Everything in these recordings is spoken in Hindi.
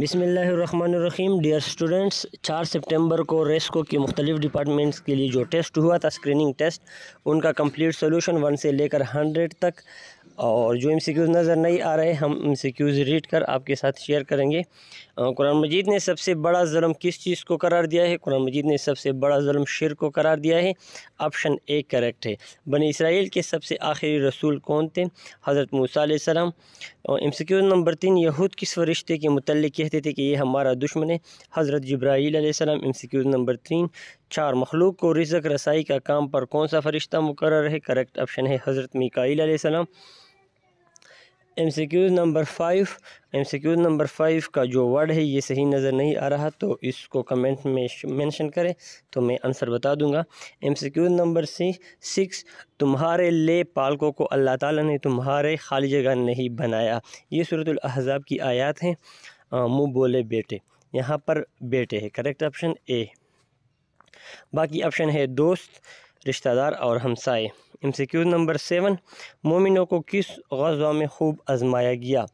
बिसमीम डियर स्टूडेंट्स चार सितंबर को रेस्को की मुख्तलिफ डिपार्टमेंट्स के लिए जो टेस्ट हुआ था स्क्रीनिंग टेस्ट उनका कंप्लीट सोल्यूशन वन से लेकर हंड्रेड तक और जो एम नज़र नहीं आ रहे हम एम रीड कर आपके साथ शेयर करेंगे कुरान मजीद ने सबसे बड़ा जुल्म किस चीज़ को करार दिया है कुरान मजीद ने सबसे बड़ा जुल्म शिर को करार दिया है ऑप्शन ए करेक्ट है बने इसराइल के सबसे आखिरी रसूल कौन थे हज़रत मूसम एम सी क्यूज़ नंबर तीन यहूद किस फरिश्ते के मतलब कहते थे कि ये हमारा दुश्मन है हज़रत जब्राईलम एम सी क्यूज़ नंबर तीन चार मखलूक को रिजक रसाई का काम पर कौन सा फरिश्ता मुकर है करेक्ट ऑप्शन है हज़रत Mikail M C Qs number five M C Qs number five का जो वर्ड है ये सही नज़र नहीं आ रहा तो इसको कमेंट में मेंशन करें तो मैं आंसर बता दूंगा M C Qs number six तुम्हारे ले पालकों को अल्लाह ताला ने तुम्हारे खाली जगह नहीं बनाया ये सूरत अहज़ाब की आयात हैं मुँह बोले बेटे यहाँ पर बेटे है करेक्ट ऑप्शन ए बाकी ऑप्शन है दोस्त रिश्तेदार और हमसाए M C Q number seven मोमिनों को किस गजा में खूब आजमाया गया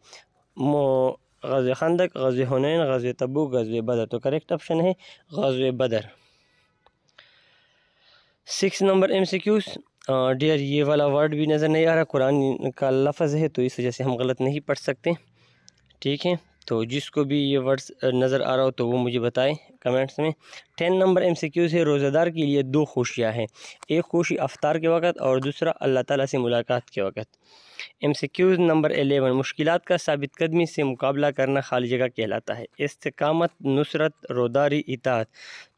गज़ खानदक गज़ हुनैन गज़ तबू गज़ बदर तो करेक्ट ऑप्शन है गज़ Badr six number M C Qs dear ये वाला वर्ड भी नज़र नहीं आ रहा कुरान का लफज है तो इस वजह से हम गलत नहीं पढ़ सकते ठीक है तो जिसको भी ये वर्ड्स नज़र आ रहा हो तो वो मुझे बताएं कमेंट्स में ten number M C Qs है रोज़ेदार के लिए दो खुशियाँ हैं एक खुशी अफ्तार के वक़्त और दूसरा अल्लाह ताला से मुलाकात के वक़्त एम सी नंबर एलेवन मुश्किल का साबित कदमी से मुकाबला करना खाली जगह कहलाता है इस्तकामत नुसरत रोदारी इतात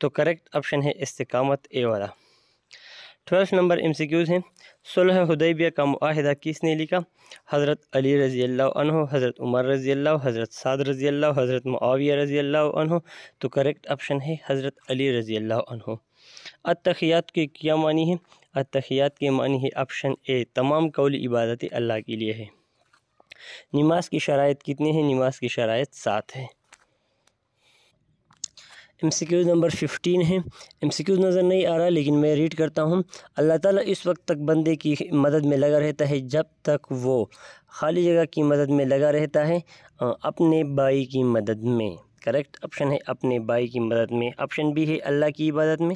तो करेक्ट ऑप्शन है इस्तकामत ए वाला twelfth number M C Qs हैं सुलह हदैबिया का माहिदा किसने लिखा हज़रत अली रज़ी अल्लाह हज़रत उमर रज़ी अल्लाह हज़रत साद रज़ी अल्लाह हज़रत माविया रज़ी अल्लाह तो करेक्ट ऑप्शन है हज़रत अली रज़ी अल्लाह अतखियात के क्या मानी है अतखियात के मानी है ऑप्शन ए तमाम कौल इबादत अल्लाह के लिए है नमाज की शराइ कितनी है नमाज की शराइ सात है एमसीक्यूज नंबर फिफ्टीन है एमसीक्यूज नज़र नहीं आ रहा लेकिन मैं रीड करता हूँ अल्लाह ताला इस वक्त तक बंदे की मदद में लगा रहता है जब तक वो खाली जगह की मदद में लगा रहता है अपने बाई की मदद में करेक्ट ऑप्शन है अपने बाई की मदद में ऑप्शन बी है अल्लाह की इबादत में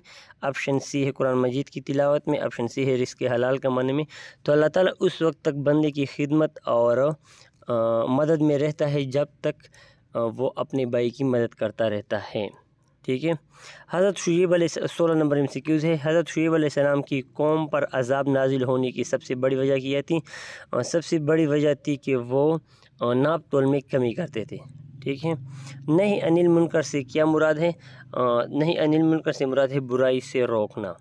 ऑप्शन सी है कुरान मजीद की तिलावत में ऑप्शन सी है रिस्क हलाल कमाने में तो अल्लाह ताला उस वक्त तक बंदे की खिदमत और आ, मदद में रहता है जब तक आ, वो अपने बाई की मदद करता रहता है ठीक है हज़रत शुयब सोलह नंबर एम सी क्यूज़ है हज़रत शुयब सलाम की कौम पर अजाब नाजिल होने की सबसे बड़ी वजह की थी और सबसे बड़ी वजह थी कि वो नाप तोल में कमी करते थे ठीक है नहीं अनिल मुनकर से क्या मुराद है नहीं अनिल मुनकर से मुराद है बुराई से रोकना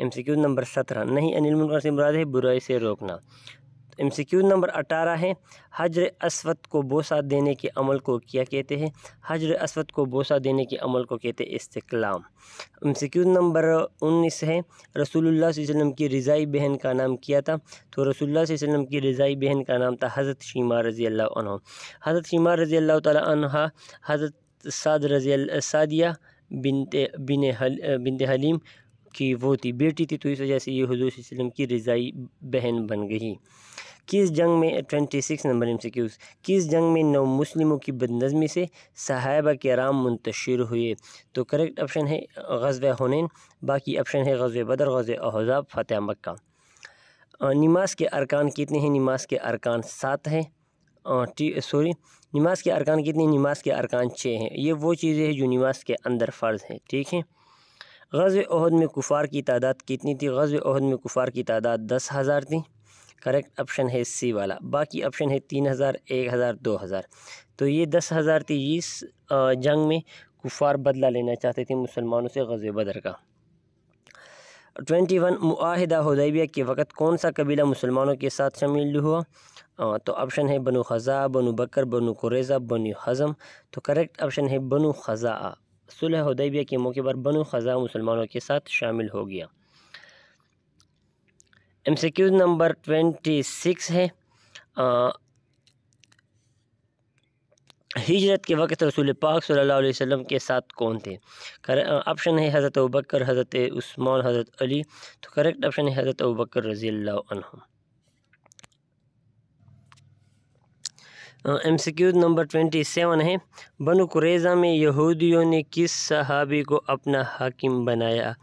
एम सी क्यूज़ नंबर सत्रह नहीं अनिल मुनकर से मुराद है बुराई से रोकना एमसीक्यू नंबर अठारह है हजर असवद को बोसा देने के अमल को क्या कहते हैं हजर असवद को बोसा देने के अमल को कहते हैं इस्तकलाम एमसीक्यू नंबर उन्नीस है रसूलुल्लाह वसल्लम की रज़ाई बहन का नाम किया था तो रसूलुल्लाह वसल्लम की रज़ाई बहन का नाम था हज़रत शीमा रज़ी अल्लाह हज़रत शीमा रज़ी अल्लाह तहा हज़रत साद रज़ी सादिया बिनते बिन हल बिनते हलीम की वो थी बेटी थी तो इस वजह से ये हजूर वसम की रज़ाई बहन बन गई किस जंग में ट्वेंटी सिक्स नंबर एम किस जंग में नौ मुस्लिमों की बदनज़मी से सहाबा के आराम मुंतशिर हुए तो करेक्ट ऑप्शन है गजब हुनैन बाकी ऑप्शन है गजब बदर गजब अहजाब फ़तेह मक्का नमाज के अरकान कितने हैं नमाज के अरकान सात हैं टी सॉरी नमाज के अरकान कितने हैं नमाज के अरकान छः हैं ये वो चीज़ें हैं जो नमाज के अंदर फ़र्ज़ हैं ठीक है गज़ अहद में कुफ़ार की तादाद कितनी थी गज़ अहद में कुफ़ार की तादाद दस हज़ार थी करेक्ट ऑप्शन है सी वाला बाकी ऑप्शन है तीन हज़ार एक हज़ार दो हज़ार तो ये दस हज़ार तेईस जंग में कुफार बदला लेना चाहते थे मुसलमानों से गजे बदर का ट्वेंटी वन माहिदा हदैबिया के वक़्त कौन सा कबीला मुसलमानों के साथ शामिल हुआ तो ऑप्शन है बनु खज़ा बनु बकर बनु कुरेज़ा बनु हज़म तो करेक्ट ऑप्शन है बनु खज़ा सुलह हदैबिया के मौके पर बनु खज़ा मुसलमानों के साथ शामिल हो गया M C number twenty six है हिजरत के वक्त रसूल पाक सल्लल्लाहु अलैहि वसल्लम के साथ कौन थे ऑप्शन है हज़रत बकर हज़रत उस्मान हज़रत अली तो करेक्ट ऑप्शन है हज़रत बकर रज़ी M C number twenty seven है बनु कुरेज़ा में यहूदियों ने किस सहाबी को अपना हाकिम बनाया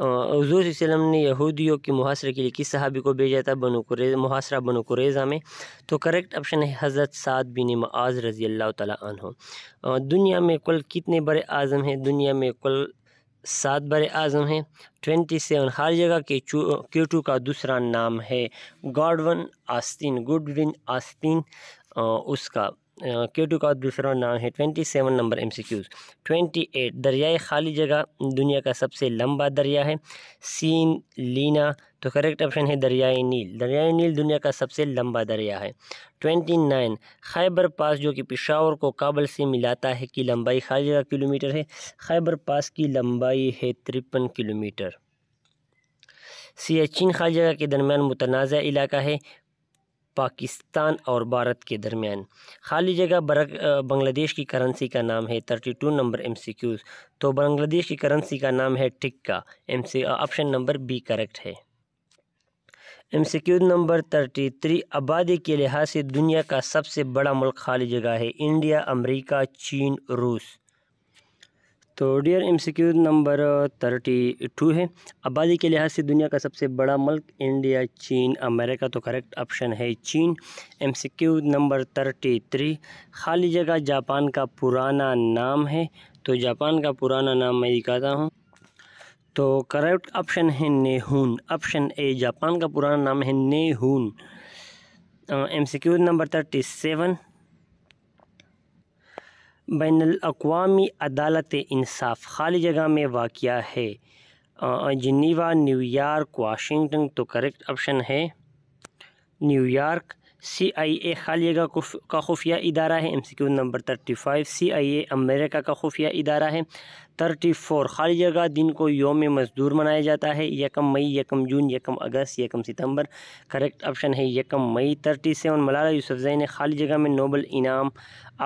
हजूर ने यहूदियों के मुहासरे के लिए किस सहाबी को भेजा था बनो कुरे मुहासरा बनो कुरेज़ा में तो करेक्ट ऑप्शन है हज़रत सात बिन आज रज़ी अल्लाह तह दुनिया में कुल कितने बड़े आज़म हैं दुनिया में कुल सात बड़े आज़म हैं ट्वेंटी सेवन हर जगह के क्यूटू का दूसरा नाम है गॉडवन आस्तीन गुडविन आस्तीन उसका क्यू का दूसरा नाम है twenty seven number M C Qs twenty eight दरियाए खाली जगह दुनिया का सबसे लंबा दरिया है सीन लीना तो करेक्ट ऑप्शन है दरियाए नील दरियाए नील दुनिया का सबसे लंबा दरिया है ट्वेंटी नाइन खैबर पास जो कि पिशावर को काबल से मिलाता है कि लंबाई खाली जगह किलोमीटर है खैबर पास की लंबाई है तिरपन किलोमीटर सियाचिन खाली जगह के दरमियान मुतनाज़ इलाका है पाकिस्तान और भारत के दरमियान खाली जगह बांग्लादेश की करेंसी का नाम है thirty two number M C Qs तो बांग्लादेश की करेंसी का नाम है टिक्का M C option number B correct है M C number thirty three आबादी के लिहाज से दुनिया का सबसे बड़ा मुल्क खाली जगह है इंडिया अमेरिका चीन रूस तो dear MCQ number thirty two है आबादी के लिहाज से दुनिया का सबसे बड़ा मुल्क इंडिया चीन अमेरिका तो करेक्ट ऑप्शन है चीन एमसीक्यू नंबर थर्टी थ्री खाली जगह जापान का पुराना नाम है तो जापान का पुराना नाम मैं दिखाता हूँ तो करेक्ट ऑप्शन है नेहून ऑप्शन ए जापान का पुराना नाम है नेहून M number thirty seven ban अवी अदालत इंसाफ खाली जगह में वाक़ है जनीवा न्यूयॉर्क वाशिंगटन तो करेक्ट ऑप्शन है न्यूयॉर्क सी आई ए खाली जगह का खुफिया इदारा है M C Q number thirty five C I A America का खुफिया इदारा है थर्टी फोर खाली जगह दिन को योम मजदूर मनाया जाता है यकम मई यकम जून यकम अगस्त यकम सितंबर करेक्ट ऑप्शन है यकम मई थर्टी सेवन मलाला यूसफजई ने खाली जगह में नोबल इनाम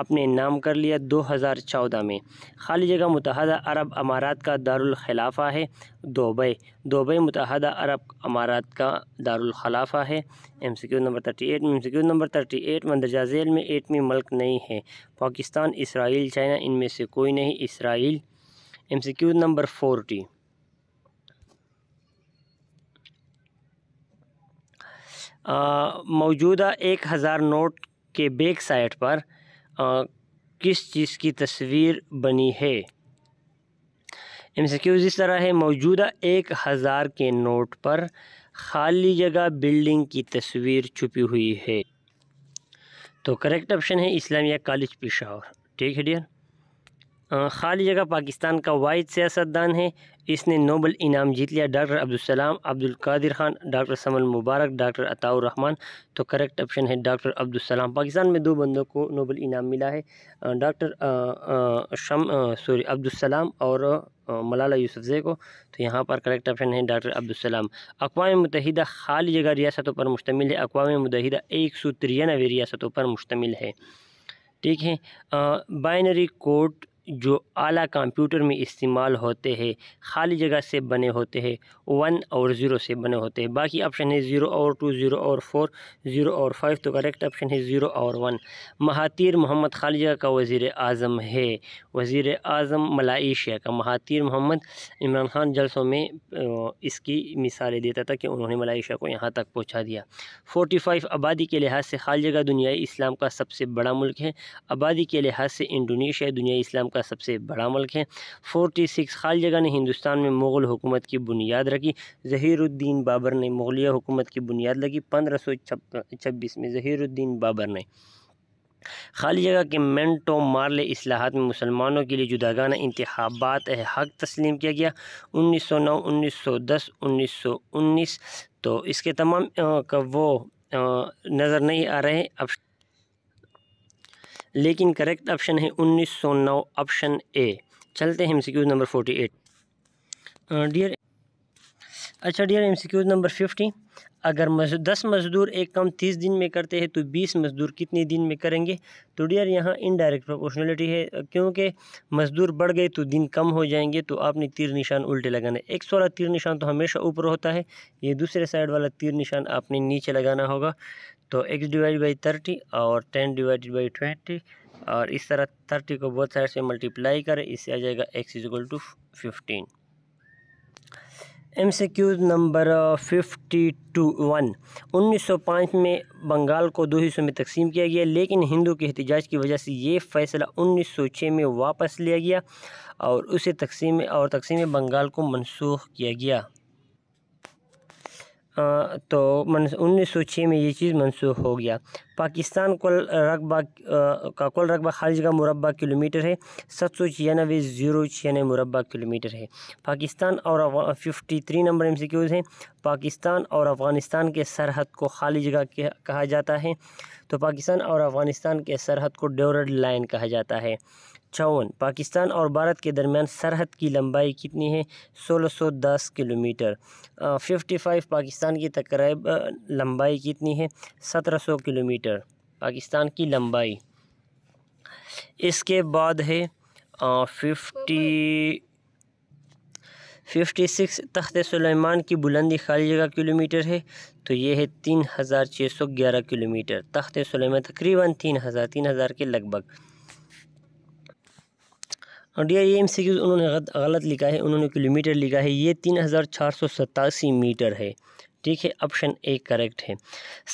अपने नाम कर लिया दो हज़ार चौदह में खाली जगह मुतहद अरब अमारात का दारखिलाफ़ा है दोबई दोबई मुतहद अरब अमारात का दारखिलाफ़ा है M C Q number thirty eight M C Q number thirty eight मंदरजा झेल में एटमी मल्क नहीं है पाकिस्तान इसराइल चाइना इनमें से कोई नहीं इसराइल एमसीक्यू नंबर फोर्टी मौजूदा एक हज़ार नोट के बैक साइड पर आ, uh, किस चीज़ की तस्वीर बनी है एम इस तरह है मौजूदा एक हज़ार के नोट पर खाली जगह बिल्डिंग की तस्वीर छुपी हुई है तो करेक्ट ऑप्शन है इस्लामिया कॉलेज पेशावर ठीक है डियर खाली जगह पाकिस्तान का वाद सियासतदान है इसने नोबल इनाम जीत लिया डॉक्टर अब्दुलसलाम अब्दुल कादिर खान डॉक्टर समल मुबारक डॉक्टर अताउर रहमान तो करेक्ट ऑप्शन है डॉक्टर अब्दुलसलाम पाकिस्तान में दो बंदों को नोबल इनाम मिला है डॉक्टर शम सॉरी अब्दुलसलाम और मलाला यूसुफजई को तो यहाँ पर करेक्ट ऑप्शन है डॉक्टर अब्दुलसलाम अकवा मुतहदा खाली जगह रियासतों पर मुश्तमिल है अकवा मुतहदा एक सौ तिरानवे रियासतों पर मुश्तमिल है ठीक है बाइनरी कोड जो आला कंप्यूटर में इस्तेमाल होते हैं खाली जगह से बने होते हैं वन और ज़ीरो से बने होते हैं बाकी ऑप्शन है ज़ीरो और टू ज़ीरो और फोर ज़ीरो और फाइव तो करेक्ट ऑप्शन है ज़ीरो और वन महातीर मोहम्मद खाली जगह का वज़ी अजम है वज़ी अजम मलाइशिया का महातीर मोहम्मद इमरान खान जलसों में इसकी मिसालें देता था कि उन्होंने मलाइशिया को यहाँ तक पहुँचा दिया फोर्टी फाइव आबादी के लिहाज से खाली जगह दुनियाई इस्लाम का सबसे बड़ा मुल्क है आबादी के लिहाज से इंडोनेशिया दुनिया इस्लाम का सबसे बड़ा मुल्क है फोर्टी सिक्स जगह ने हिंदुस्तान में मुग़ल हुकूमत की बुनियाद रखी जहीरुद्दीन बाबर ने मुग़लिया हुकूमत की बुनियाद लगी पंद्रह सौ छब्बीस में जहीरुद्दीन बाबर ने खाली जगह के मेंटो मार्ले असलाहत में मुसलमानों के लिए जुदागाना इंतबात हक तस्लीम किया गया उन्नीस सौ नौ उन्नीस सौ दस उन्नीस सौ उन्नीस तो इसके तमाम का वो नज़र नहीं आ रहे अब लेकिन करेक्ट ऑप्शन है 1909 ऑप्शन ए चलते हैं M number forty eight dear अच्छा डियर एम नंबर 50 अगर दस मजदूर एक काम तीस दिन में करते हैं तो बीस मजदूर कितने दिन में करेंगे तो डियर यहाँ इनडायरेक्ट प्रोपोर्शनलिटी है क्योंकि मजदूर बढ़ गए तो दिन कम हो जाएंगे तो आपने तीर निशान उल्टे लगाना है एक वाला तीर निशान तो हमेशा ऊपर होता है ये दूसरे साइड वाला तीर निशान आपने नीचे लगाना होगा तो एक्स डिवाइड बाई थर्टी और टेन डिवाइडेड बाई ट्वेंटी और इस तरह थर्टी को बहुत साइड से मल्टीप्लाई करें इससे आ जाएगा x is equal to fifteen M C Qs number fifty two one उन्नीस सौ पाँच में बंगाल को दो हिस्सों में तकसीम किया गया लेकिन हिंदू के एहतजाज की वजह से ये फ़ैसला उन्नीस सौ छः में वापस लिया गया और उसे तकसीम और तकसीम बंगाल को मनसूख किया गया तो उन्नीस सौ छः में ये चीज़ मनसूख हो गया पाकिस्तान कुल रकबा का कुल रकबा खारिज का मुरबा किलोमीटर है सत सौ छियानवे ज़ीरो छियानवे मुरबा किलोमीटर है पाकिस्तान और fifty three number M C Qs हैं पाकिस्तान और अफ़गानिस्तान के सरहद को खाली जगह कहा जाता है तो पाकिस्तान और अफ़गानिस्तान के सरहद को डोरड लाइन कहा जाता है चौवन पाकिस्तान और भारत के दरमियान सरहद की लंबाई कितनी है 1610 किलोमीटर 55 पाकिस्तान की तकरीब लंबाई कितनी है 1700 किलोमीटर मीटर पाकिस्तान की लंबाई इसके बाद है fifty fifty six Takht Sulaiman की बुलंदी खाली जगह किलोमीटर है तो ये है तीन हज़ार छः सौ ग्यारह किलोमीटर तख्त सलेमान तकरीबन तीन हज़ार तीन हज़ार के लगभग और डी आई एम सी उन्होंने गलत लिखा है उन्होंने किलोमीटर लिखा है ये तीन हज़ार चार सौ सतासी मीटर है ठीक है ऑप्शन ए करेक्ट है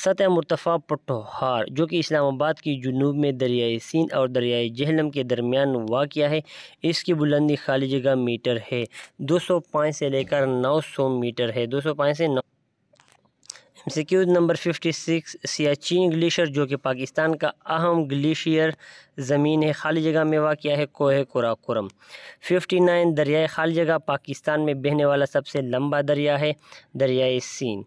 सतह मुतफ़ा पटोहार जो कि इस्लामाबाद की जुनूब में दरियाए सीन और दरियाए जहलम के दरमियान वाक़ है इसकी बुलंदी खाली जगह मीटर है दो सौ पाँच से लेकर नौ सौ मीटर है दो सौ पाँच से नौ एमसीक्यूज नंबर 56 सियाचिन ग्लेशियर जो कि पाकिस्तान का अहम ग्लेशियर ज़मीन है खाली जगह में वाक़ है कोह फिफ्टी 59 दरियाए खाली जगह पाकिस्तान में बहने वाला सबसे लंबा दरिया है दरियाए सीन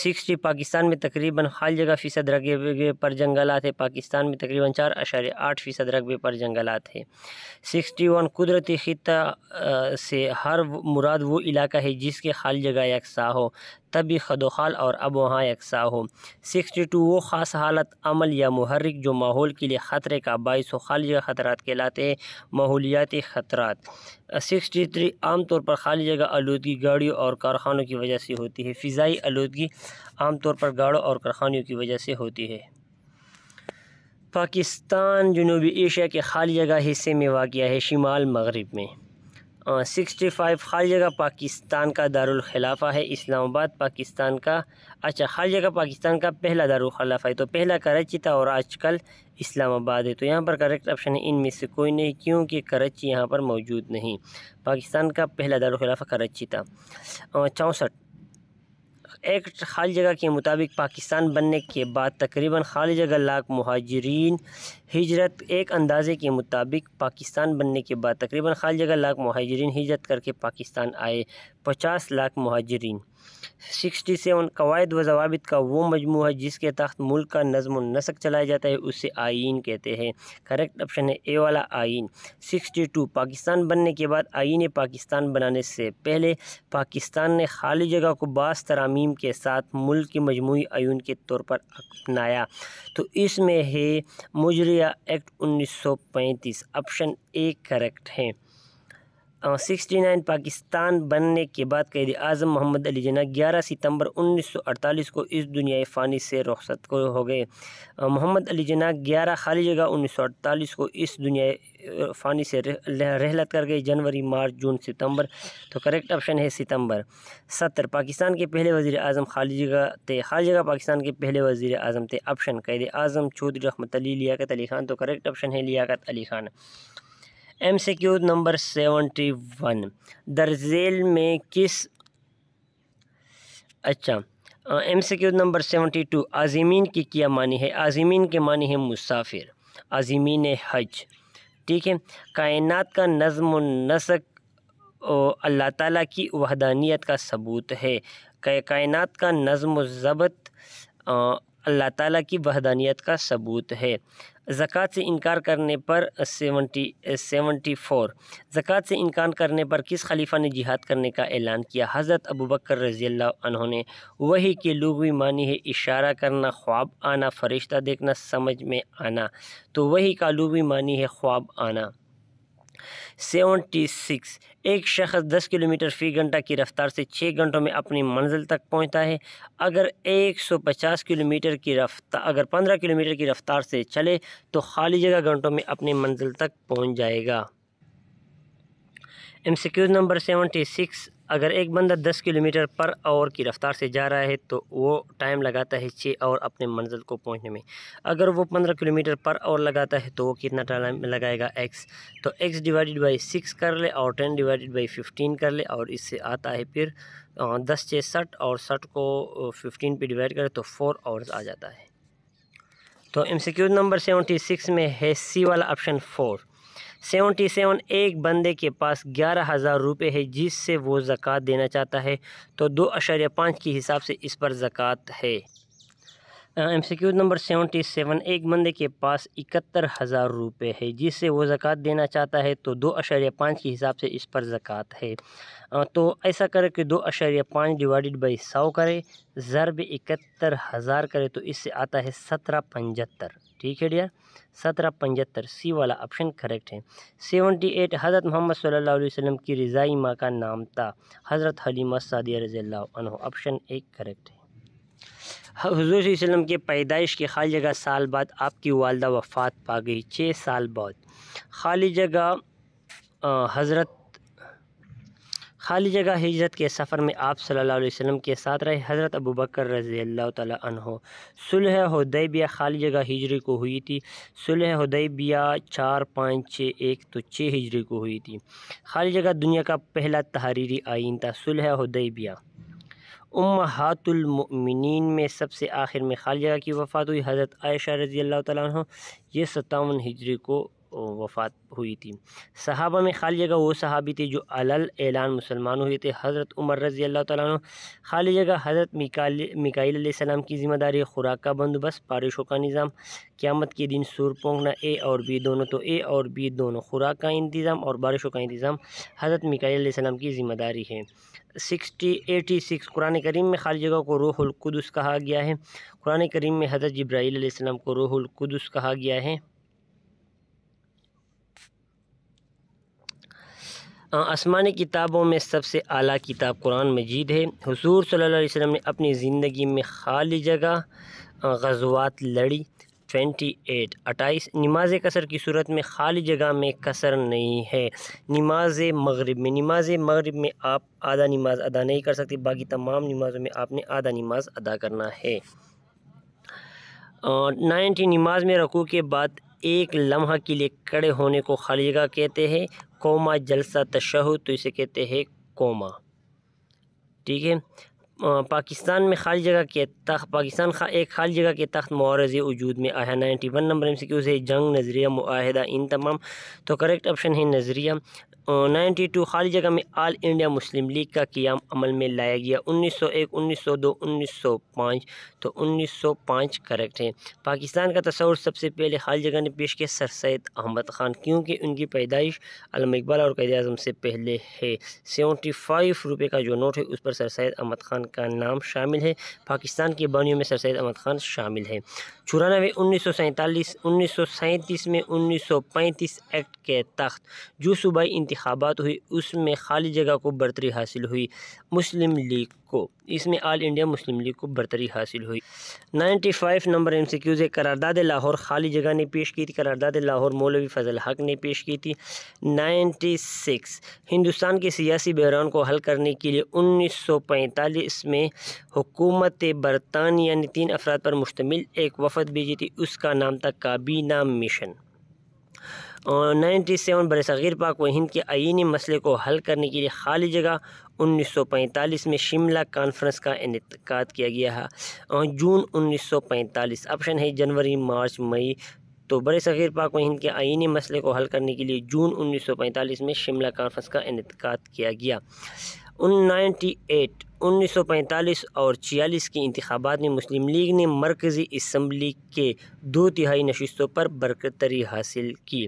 सिक्सटी पाकिस्तान में तकरीबन खाली जगह फ़ीसद रकबे पर जंगलात है पाकिस्तान में तकरीबन चार अशारे आठ फ़ीसद रकबे पर जंगलात है सिक्सटी वन कुदरती खिता से हर मुराद वो इलाका है जिसके खाली जगह यकसा हो तभी खदोखाल और अब वहाँ यकसा हो सिक्सटी टू वो ख़ास हालत अमल या महरिक जो माहौल के लिए ख़तरे का बायस जगह ख़तरा कहलाते हैं माहौलियाती ख़तरा सिक्सटी थ्री आमतौर पर खाली जगह आलूदगी गाड़ियों और कारखानों की वजह से होती है फ़िज़ाई आलूदगी तौर पर गाड़ों और कारखानों की वजह से होती है पाकिस्तान जनूबी एशिया के खाली जगह हिस्से में वाक़ है शिमाल मगरब में सिक्सटी फाइव जगह पाकिस्तान का दारुल खिलाफा है इस्लामाबाद पाकिस्तान का अच्छा जगह पाकिस्तान का पहला दारुल खिलाफा है तो पहला कराची था और आजकल इस्लामाबाद है तो यहाँ पर करेक्ट ऑप्शन है इनमें से कोई नहीं क्योंकि कराची यहाँ पर मौजूद नहीं पाकिस्तान का पहला दारुल खिलाफा कराची था चौंसठ एक्ट खाली जगह के मुताबिक पाकिस्तान बनने के बाद तकरीबन खाली जगह लाख महाजरीन हिजरत एक अंदाज़े के मुताबिक पाकिस्तान बनने के बाद तकरीबन खाली जगह लाख महाजरीन हिजरत करके पाकिस्तान आए पचास लाख महाजरीन सिक्सटी सेवन कवायद व जवाबित का वो मजमू है जिसके तहत मुल्क का नज़म नसक चलाया जाता है उसे आइन कहते हैं करेक्ट ऑप्शन है ए वाला आइन सिक्सटी टू पाकिस्तान बनने के बाद आइन पाकिस्तान बनाने से पहले पाकिस्तान ने खाली जगह को बास तरामीम के साथ मुल्क की मजमू आयून के तौर पर अपनाया तो इसमें है मुजरिया एक्ट उन्नीस सौ पैंतीस ऑप्शन ए करेक्ट है सिक्सटी नाइन पाकिस्तान बनने के बाद कैद आज़म मोहम्मद अली जना ग्यारह सितंबर 1948 को इस दुनिया फ़ानी से रुखसत हो गए मोहम्मद अली जना ग्यारह खाली जगह 1948 को इस दुनिया फ़ानी से रहलत कर गए जनवरी मार्च जून सितंबर तो करेक्ट ऑप्शन है सितंबर सत्तर पाकिस्तान के पहले वजीर अजम खाली जगह थे खाली जगह पाकिस्तान के पहले वजी अजम थे ऑप्शन कैद आज़म चौधरी रहमत अली लियाकत अली खान तो करेक्ट ऑप्शन है Liaquat Ali Khan M C Q number seventy one दर्जेल में किस अच्छा M C Q number seventy two आज़मीन की क्या मानी है आज़िमीन के मानी है मुसाफिर आज़मीन हज ठीक है कायनात का नज़म नसक अल्लाह ताला की वहदानियत का सबूत है कायनात का नज़म ज़बत अल्लाह ताला की वहदानियत का सबूत है ज़क़़त से इनकार करने पर सेवेंटी सेवेंटी फ़ोर ज़क़़त से इनकार करने पर किस खलीफा ने जिहाद करने का ऐलान किया हज़रत अबू बकर रज़ी अल्लाह ने वही के लुगवी मानी है इशारा करना ख्वाब आना फरिश्ता देखना समझ में आना तो वही का लुगवी मानी है ख्वाब आना सेवेंटी सिक्स एक शख्स दस किलोमीटर फी घंटा की रफ्तार से छः घंटों में अपनी मंजिल तक पहुंचता है अगर एक सौ पचास किलोमीटर की रफ्तार अगर पंद्रह किलोमीटर की रफ्तार से चले तो खाली जगह घंटों में अपनी मंजिल तक पहुंच जाएगा M C number seventy six अगर एक बंदा दस किलोमीटर पर आवर की रफ़्तार से जा रहा है तो वो टाइम लगाता है छः और अपने मंजिल को पहुंचने में अगर वो पंद्रह किलोमीटर पर आवर लगाता है तो वो कितना टाइम लगाएगा एक्स तो एक्स डिवाइडेड बाई सिक्स कर ले और टेन डिवाइडेड बाई फिफ्टीन कर ले और इससे आता है फिर दस छः सठ और सठ को फिफ्टीन पर डिवाइड करें तो फोर आवर्स आ जाता है तो एम नंबर सेवेंटी सिक्स में है सी वाला ऑप्शन फोर सेवेंटी सेवन एक बंदे के पास ग्यारह हज़ार रुपये है जिससे वो ज़क़़त देना चाहता है तो दो अशर्या पाँच के हिसाब से इस पर ज़क़़त है M C Q number seventy seven एक बंदे के पास इकहत्तर हज़ार रुपये है जिससे वो ज़क़़त देना चाहता है तो दो अशर्या पाँच के हिसाब से इस पर ज़क़़त है तो ऐसा करें कि दो अशर्या पाँच डिवाइडेड बाई सौ करें ज़रब इकहत्तर हज़ार करें तो इससे आता है सत्रह पचहत्तर ठीक है डियर सत्रह पचहत्तर सी वाला ऑप्शन करेक्ट है सेवेंटी एट हज़रत मोहम्मद सल्ला अलैहि की रज़ाई माँ का नाम था हज़रत हलीमा सादिया रज़ी ऑप्शन एक करेक्ट है हजूर वसलम के पैदाइश के खाली जगह साल बाद आपकी वालदा वफ़ात पा गई छः साल बाद खाली जगह हज़रत खाली जगह हिजरत के सफ़र में आप सल्लल्लाहु अलैहि वसल्लम के साथ रहे हज़रत अबू बकर रज़ी अल्लाह तह सुलह हदैबिया खाली जगह हिजरी को हुई थी सुलह हदैबिया चार पाँच छः एक तो छः हिजरी को हुई थी खाली जगह दुनिया का पहला तहरीरी आइन था सुलह हदैबिया उम्मातुलमिन में सबसे आखिर में खाली जगह की वफ़ात हुई हज़रत आयशा रज़ी अल्लाह तह ये सत्तावन हिजरी को वफ़ात हुई थी सहाबा में खाली जगह वो सहाबी थे जो अलल ऐलान मुसलमान हुए थे हज़रत उमर रज़ी अल्लाह ताली खाली जगह हज़रत मिकाइल सलाम की ज़िम्मेदारी खुराक का बंदोबस्त बारिशों का निज़ाम क़्यामत के दिन सुर पोंगना ए और बी दोनों तो ए और बी दोनों खुराक का इंतज़ाम और बारिशों का इंतज़ाम हज़रत मिकाईल सलाम की ज़िम्मेदारी है sixty eighty six Quran Kareem में खाली जगह को रोहुल कुदस कहा गया है कुरान करीम में हज़रत जब्राईलम को रोहुल कुदस कहा गया है आसमानी किताबों में सबसे आला किताब कुरान मजीद है हजूर सल्लल्लाहु अलैहि वसल्लम ने अपनी ज़िंदगी में खाली जगह गजवात लड़ी ट्वेंटी एट अट्ठाईस नमाज कसर की सूरत में खाली जगह में कसर नहीं है नमाज मगरब में नमाज मगरब में आप आधा नमाज अदा नहीं कर सकते बाकी तमाम नमाजों में आपने आधा नमाज अदा करना है नाइनटी नमाज में रकू के बाद एक लम्हा के लिए कड़े होने को खाली जगह कहते हैं कोमा जलसा तशह तो इसे कहते हैं कोमा ठीक है पाकिस्तान में खाली जगह के तख्त पाकिस्तान खा, एक खाली जगह के तख्त मुआरज वजूद में आया ninety one number M C Qs है जंग नज़रिया माहिदा इन तमाम तो करेक्ट ऑप्शन है नज़रिया नाइन्टी टू खाली जगह में आल इंडिया मुस्लिम लीग का क्याम अमल में लाया गया उन्नीस सौ एक उन्नीस सौ दो उन्नीस सौ पाँच तो उन्नीस सौ पाँच करेक्ट है पाकिस्तान का तस्वर सबसे पहले खाली जगह ने पेश किया सर सैद अहमद ख़ान क्योंकि उनकी पैदाइश अलम इकबाल और कैद अजम से पहले है सेवेंटी फाइव रुपये का जो नोट है उस पर सर सैद अहमद ख़ान का नाम शामिल है पाकिस्तान की बानियों में सर सैद अहमद खान शामिल है चौरानवे उन्नीस सौ उन्नीस सौ सैंतीस में उन्नीस सौ पैंतीस एक्ट के तख्त जो सूबाई इंतबात हुई उसमें खाली जगह को बरतरी हासिल हुई मुस्लिम लीग को इसमें आल इंडिया मुस्लिम लीग को बरतरी हासिल हुई 95 नंबर एम सी क्यूज़ करारदाद लाहौर खाली जगह ने पेश की थी करारदाद लाहौर मौलवी फजल हक ने पेश की थी 96 हिंदुस्तान के सियासी बहरान को हल करने के लिए 1945 जिसमें हुकूमत बरतानिया ने तीन अफराद पर मुश्तमिल एक वफद भेजी थी उसका नाम था काबीना मिशन और नाइन्टी सेवन बरसग़ीर पाक व हिंद के आइनी मसले को हल करने के लिए खाली जगह उन्नीस सौ पैंतालीस में शिमला कॉन्फ्रेंस का इनका किया गया है और जून उन्नीस सौ पैंतालीस ऑप्शन है जनवरी मार्च मई तो बर सग़ीर पाक व हिंद के आइनी मसले को हल करने के लिए जून उन्नीस सौ पैंतालीस में शिमला कॉन्फ्रेंस का इनका किया गया नाइन्टी एट उन्नीस सौ पैंतालीस और छियालीस के इंतबात में मुस्लिम लीग ने मरकज़ी इसम्बली के दो तिहाई नशस्तों पर बरकतरी हासिल की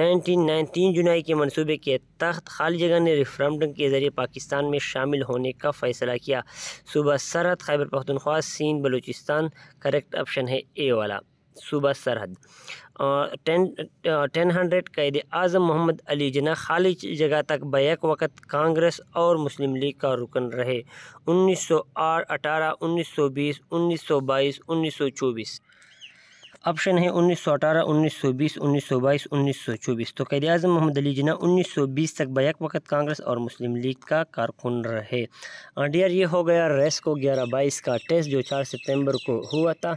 नाइनटीन नाइन तीन जुलाई के मनसूबे के तहत जगह ने रिफ्रांडम के ज़रिए पाकिस्तान में शामिल होने का फ़ैसला किया सुबह सरहद खैबर पखतनख्वा सीन बलूचिस्तान करेक्ट ऑप्शन है ए वाला सूबा सरहद टेन टेन हंड्रेड कैद आज़म मोहम्मद अली जना खाली जगह तक बैक वक़्त कांग्रेस और मुस्लिम लीग का रुकन रहे उन्नीस सौ आठ अठारह उन्नीस सौ बीस उन्नीस सौ बाईस उन्नीस सौ चौबीस ऑप्शन है 1918, 1920, 1922, 1924 तो कैद अजम मोहम्मद अली जिना 1920 तक बैक वक्त कांग्रेस और मुस्लिम लीग का कारकुन रहे डियर हाँ ये हो गया रेस को ग्यारह बाईस का टेस्ट जो चार सितंबर को हुआ था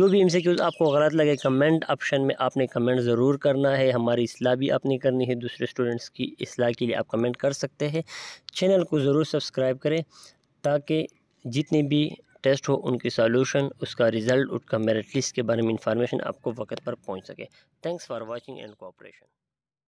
जो भी इनसे क्यूज़ आपको गलत लगे कमेंट ऑप्शन में आपने कमेंट ज़रूर करना है हमारी असलाह भी आपने करनी है दूसरे स्टूडेंट्स की असलाह के लिए आप कमेंट कर सकते हैं चैनल को ज़रूर सब्सक्राइब करें ताकि जितने भी टेस्ट हो उनकी सॉल्यूशन उसका रिज़ल्ट उसका मेरिट लिस्ट के बारे में इंफॉर्मेशन आपको वक्त पर पहुंच सके thanks for watching and cooperation